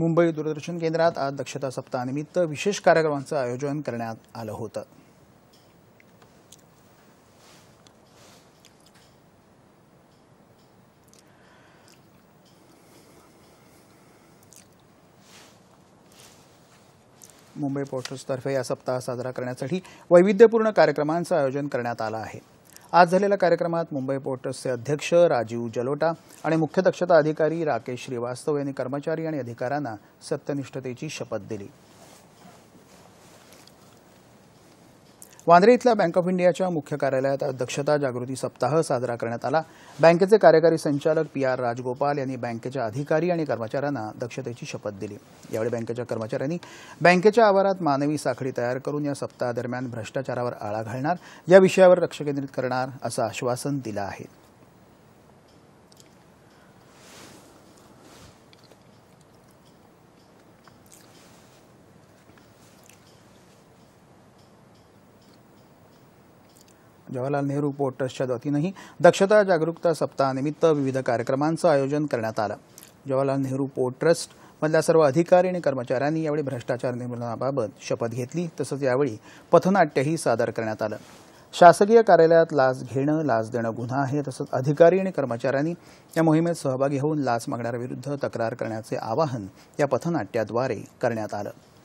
मुंबई दूरदर्शन केंद्रात आज दक्षता सप्ताहानिमित्त विशेष कार्यक्रमांचं आयोजन करण्यात आलं होतं मुंबई पोर्टर्सतर्फे या सप्ताह साजरा करण्यासाठी वैविध्यपूर्ण कार्यक्रमांचं आयोजन करण्यात आलं आहे आज झालेल्या कार्यक्रमात मुंबई पोर्टर्सचे अध्यक्ष राजीव जलोटा आणि मुख्य दक्षता अधिकारी राकेश श्रीवास्तव यांनी कर्मचारी आणि अधिकाऱ्यांना सत्यनिष्ठतेची शपथ दिली वांद्रे इथल्या बँक ऑफ इंडियाच्या मुख्य कार्यालयात दक्षता जागृती सप्ताह साजरा करण्यात आला बँकेचे कार्यकारी संचालक पी आर राजगोपाल यांनी बँकेच्या अधिकारी आणि कर्मचाऱ्यांना दक्षतेची शपथ दिली यावेळी बँकेच्या कर्मचाऱ्यांनी बँकेच्या आवारात मानवी साखळी तयार करून या सप्ताहादरम्यान भ्रष्टाचारावर आळा घालणार या विषयावर लक्ष केंद्रित करणार असं आश्वासन दिलं आहे जवाहरलाल नेहरू पोर्ट ट्रस्टच्या वतीनंही दक्षता जागरूकता सप्ताहानिमित्त विविध कार्यक्रमांचं आयोजन करण्यात आलं जवाहरलाल नेहरू पोर्ट ट्रस्ट मधल्या सर्व अधिकारी आणि कर्मचाऱ्यांनी यावेळी भ्रष्टाचार निर्मूलनाबाबत शपथ घेतली तसंच यावेळी पथनाट्यही सादर करण्यात आलं शासकीय कार्यालयात लाच घेणं लाच देणं गुन्हा आहे तसंच अधिकारी आणि कर्मचाऱ्यांनी या मोहिमेत सहभागी होऊन लाच मागणाऱ्याविरुद्ध तक्रार करण्याचे आवाहन या पथनाट्याद्वारे करण्यात आलं